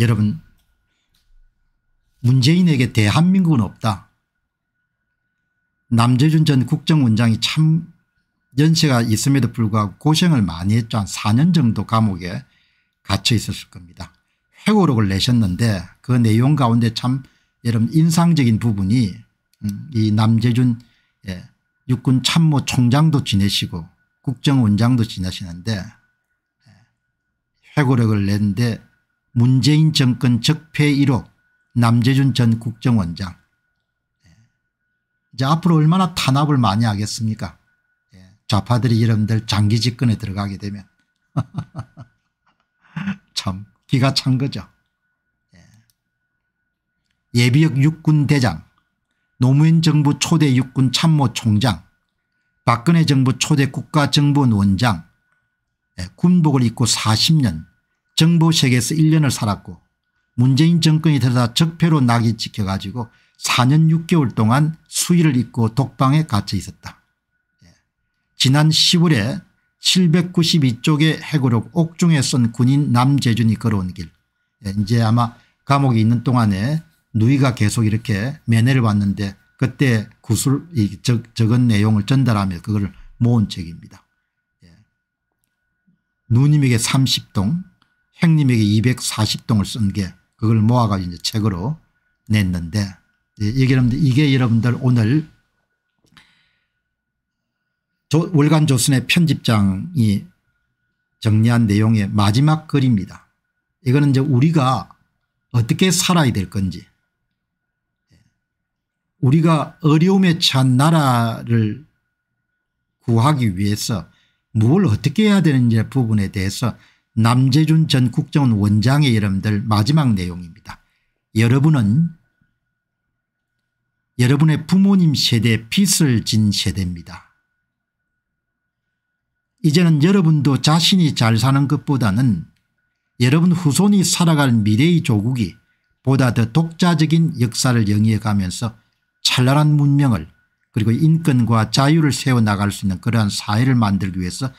여러분 문재인에게 대한민국은 없다. 남재준 전 국정원장이 참 연세가 있음에도 불구하고 고생을 많이 했죠. 한 4년 정도 감옥에 갇혀 있었을 겁니다. 회고록을 내셨는데 그 내용 가운데 참 여러분 인상적인 부분이 음, 이 남재준 예, 육군 참모 총장도 지내시고 국정원장도 지내시는데 예, 회고록을 냈는데 문재인 정권 적폐 1호 남재준 전 국정원장 이제 앞으로 얼마나 탄압을 많이 하겠습니까 예, 좌파들이 여러분들 장기 집권에 들어가게 되면 참 기가 찬 거죠. 예. 예비역 육군대장 노무현 정부 초대 육군 참모 총장 박근혜 정부 초대 국가정보원 원장 예, 군복을 입고 40년 정보 세계에서 1년을 살았고 문재인 정권이 되어다 적폐로 낙이 찍혀가지고 4년 6개월 동안 수의를 입고 독방에 갇혀 있었다. 예. 지난 10월에 792쪽의 핵으로 옥중에 쏜 군인 남재준이 걸어온 길 예, 이제 아마 감옥에 있는 동안에 누이가 계속 이렇게 매회를 왔는데 그때 구술 적, 적은 내용을 전달하며 그걸 모은 책입니다. 예. 누님에게 30동 행님에게 240동을 쓴 게 그걸 모아가지고 이제 책으로 냈는데 이게 예, 여러분들, 이게 여러분들 오늘 조, 월간 조선의 편집장이 정리한 내용의 마지막 글입니다. 이거는 이제 우리가 어떻게 살아야 될 건지 예, 우리가 어려움에 처한 나라를 구하기 위해서 무엇 어떻게 해야 되는지 부분에 대해서 남재준 전 국정원 원장의 여러분들 마지막 내용입니다. 여러분은 여러분의 부모님 세대 빚을 진 세대입니다. 이제는 여러분도 자신이 잘 사는 것보다는 여러분 후손이 살아갈 미래의 조국이 보다 더 독자적인 역사를 영위해가면서 찬란한 문명을 그리고 인권과 자유를 세워나갈 수 있는 그러한 사회를 만들기 위해서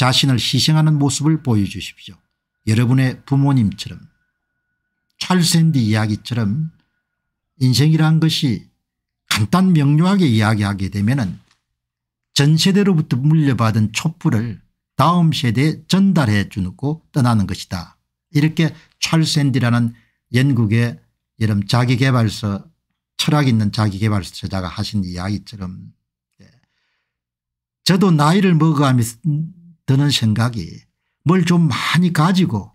자신을 희생하는 모습을 보여주십시오. 여러분의 부모님처럼 찰샌디 이야기처럼 인생이란 것이 간단 명료하게 이야기하게 되면 전 세대로부터 물려받은 촛불을 다음 세대에 전달해 주고 떠나는 것이다. 이렇게 찰샌디라는 영국의 이런 자기개발서 철학 있는 자기개발서 저자가 하신 이야기처럼 예. 저도 나이를 먹어가면서 드는 생각이 뭘 좀 많이 가지고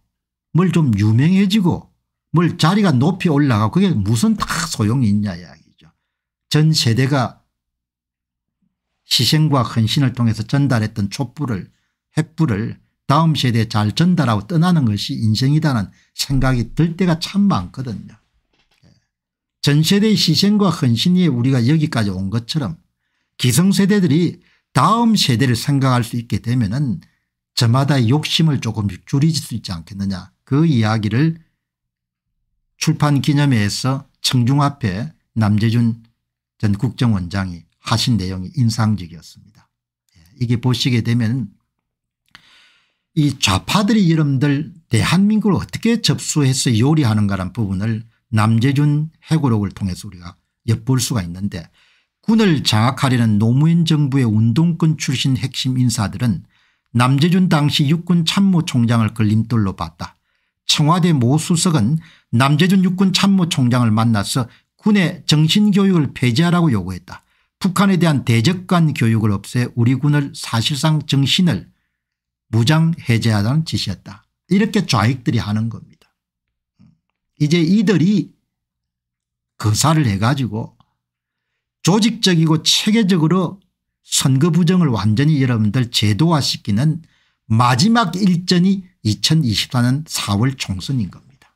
뭘 좀 유명해지고 뭘 자리가 높이 올라가 고 그게 무슨 다 소용이 있냐 이야기죠. 전 세대가 희생과 헌신을 통해서 전달했던 촛불을 횃불을 다음 세대에 잘 전달하고 떠나는 것이 인생이다는 생각이 들 때가 참 많거든요. 예. 전 세대의 희생과 헌신이 우리가 여기까지 온 것처럼 기성세대들이 다음 세대를 생각할 수 있게 되면 은 저마다 욕심을 조금씩 줄일수 있지 않겠느냐 그 이야기를 출판기념회에서 청중 앞에 남재준 전 국정원장이 하신 내용이 인상적이었습니다. 예, 이게 보시게 되면 이 좌파들이 여러분들 대한민국을 어떻게 접수해서 요리하는가라는 부분을 남재준 회고록을 통해서 우리가 엿볼 수가 있는데 군을 장악하려는 노무현 정부의 운동권 출신 핵심 인사들은 남재준 당시 육군 참모총장을 걸림돌로 봤다. 청와대 모 수석은 남재준 육군 참모총장을 만나서 군의 정신교육을 폐지하라고 요구했다. 북한에 대한 대적관 교육을 없애 우리 군을 사실상 정신을 무장해제하라는 지시였다. 이렇게 좌익들이 하는 겁니다. 이제 이들이 거사를 해가지고 조직적이고 체계적으로 선거 부정을 완전히 여러분들 제도화시키는 마지막 일전이 2024년 4월 총선인 겁니다.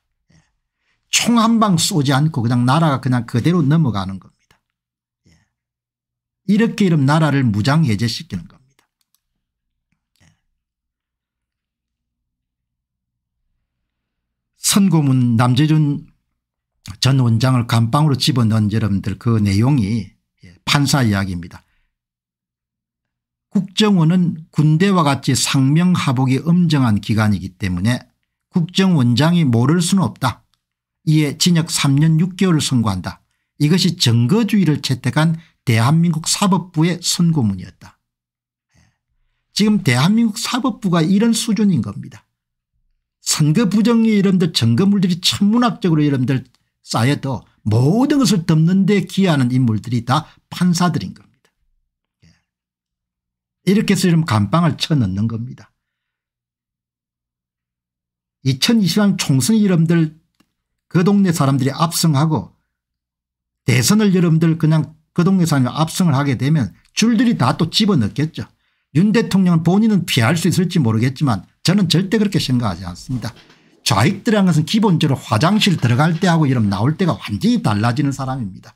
총 한 방 쏘지 않고 그냥 나라가 그냥 그대로 넘어가는 겁니다. 이렇게 이름 나라를 무장해제시키는 겁니다. 선고문 남재준 전 원장을 감방으로 집어넣은 여러분들 그 내용이 판사 이야기입니다. 국정원은 군대와 같이 상명하복이 엄정한 기관이기 때문에 국정원장이 모를 수는 없다. 이에 징역 3년 6개월을 선고한다. 이것이 정거주의를 채택한 대한민국 사법부의 선고문이었다. 예. 지금 대한민국 사법부가 이런 수준인 겁니다. 선거 부정이 이런들 점거물들이 천문학적으로 이런들 쌓여도 모든 것을 덮는 데 기여하는 인물들이 다 판사들인 겁니다. 예. 이렇게 해서 이런 감방을 쳐넣는 겁니다. 2023 총선 여러분들 그 동네 사람들이 압승하고 대선을 여러분들 그냥 그 동네 사람이 압승을 하게 되면 줄들이 다 또 집어넣겠죠. 윤 대통령은 본인은 피할 수 있을지 모르겠지만 저는 절대 그렇게 생각하지 않습니다. 좌익들이라는 것은 기본적으로 화장실 들어갈 때하고 이런 나올 때가 완전히 달라지는 사람입니다.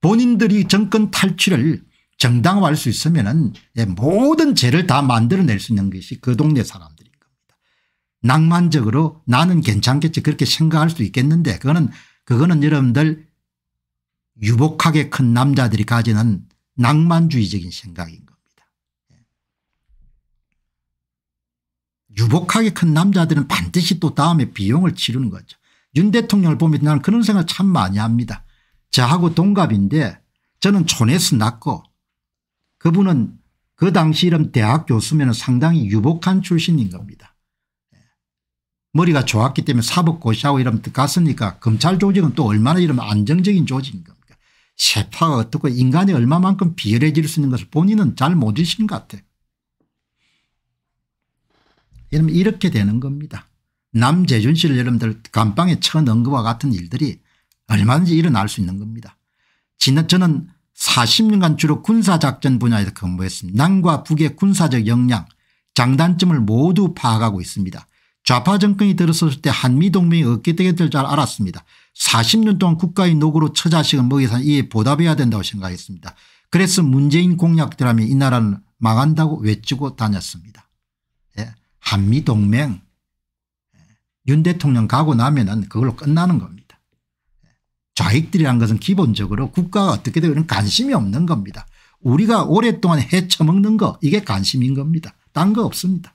본인들이 정권 탈취를 정당화할 수 있으면 은 예, 모든 죄를 다 만들어낼 수 있는 것이 그 동네 사람들인 겁니다. 낭만적으로 나는 괜찮겠지 그렇게 생각할 수 있겠는데 그거는 그거는 여러분들 유복하게 큰 남자들이 가지는 낭만주의적인 생각인 거예요. 유복하게 큰 남자들은 반드시 또 다음에 비용을 치르는 거죠. 윤 대통령을 보면 나는 그런 생각을 참 많이 합니다. 저하고 동갑인데 저는 촌에서 낳고 그분은 그 당시 이름 대학 교수면 상당히 유복한 출신인 겁니다. 예. 머리가 좋았기 때문에 사법고시하고 이러면 갔으니까 검찰 조직은 또 얼마나 이러면 안정적인 조직인 겁니까. 세파가 어떻고 인간이 얼마만큼 비열해질 수 있는 것을 본인은 잘못잊신것 같아요. 여러분 이렇게 되는 겁니다. 남재준 씨를 여러분들 감방에 쳐넣은 것과 같은 일들이 얼마든지 일어날 수 있는 겁니다. 지난 저는 40년간 주로 군사작전 분야에서 근무했습니다. 남과 북의 군사적 역량 장단점을 모두 파악하고 있습니다. 좌파 정권이 들어섰을 때 한미동맹이 어떻게 되게될잘 알았습니다. 40년 동안 국가의 노고로 처자식을 먹여서 이에 보답해야 된다고 생각했습니다. 그래서 문재인 공약들하면이 나라는 망한다고 외치고 다녔습니다. 한미동맹 윤 대통령 가고 나면은 그걸로 끝나는 겁니다. 좌익들이란 것은 기본적으로 국가가 어떻게 되는 관심이 없는 겁니다. 우리가 오랫동안 헤쳐먹는 거 이게 관심인 겁니다. 딴 거 없습니다.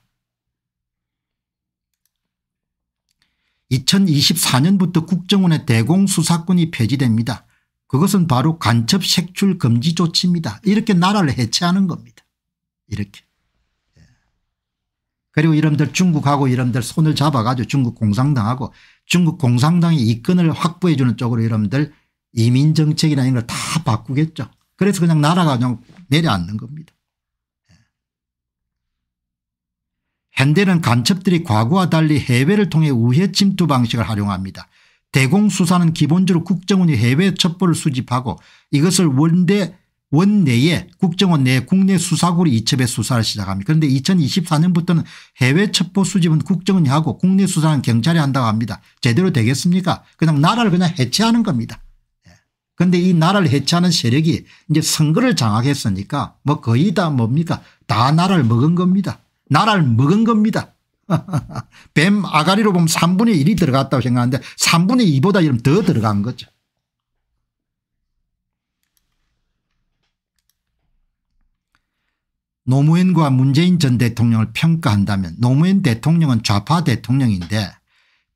2024년부터 국정원의 대공수사권이 폐지됩니다. 그것은 바로 간첩 색출 금지 조치입니다. 이렇게 나라를 해체하는 겁니다. 이렇게. 그리고 이놈들 중국하고 이놈들 손을 잡아가지고 중국 공산당하고 중국 공산당의 이권을 확보해 주는 쪽으로 이놈들 이민 정책이나 이런 걸 다 바꾸겠죠. 그래서 그냥 나라가 그냥 내려앉는 겁니다. 예. 현대는 간첩들이 과거와 달리 해외를 통해 우회 침투 방식을 활용합니다. 대공수사는 기본적으로 국정원이 해외 첩보를 수집하고 이것을 원대 원내에 국정원 내 국내 수사구로 이첩해 수사를 시작합니다. 그런데 2024년부터는 해외 첩보 수집은 국정원이 하고 국내 수사는 경찰이 한다고 합니다. 제대로 되겠습니까 그냥 나라를 그냥 해체하는 겁니다. 예. 그런데 이 나라를 해체하는 세력이 이제 선거를 장악했으니까 뭐 거의 다 뭡니까 다 나라를 먹은 겁니다. 나라를 먹은 겁니다. 뱀 아가리로 보면 3분의 1이 들어갔다고 생각하는데 3분의 2보다 이러더 들어간 거죠. 노무현과 문재인 전 대통령을 평가한다면 노무현 대통령은 좌파 대통령인데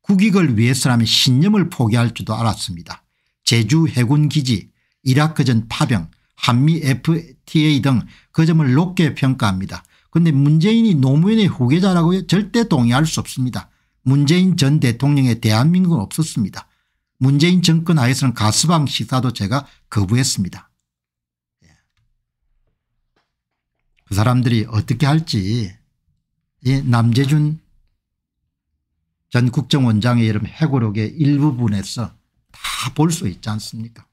국익을 위해서라면 신념을 포기할 줄도 알았습니다. 제주 해군기지 이라크전 파병 한미 FTA 등 그 점을 높게 평가합니다. 그런데 문재인이 노무현의 후계자라고 절대 동의할 수 없습니다. 문재인 전 대통령의 대한민국은 없었습니다. 문재인 정권 하에서는 가스방 시사도 제가 거부했습니다. 그 사람들이 어떻게 할지 이 남재준 전 국정원장의 이름 회고록의 일부분에서 다 볼 수 있지 않습니까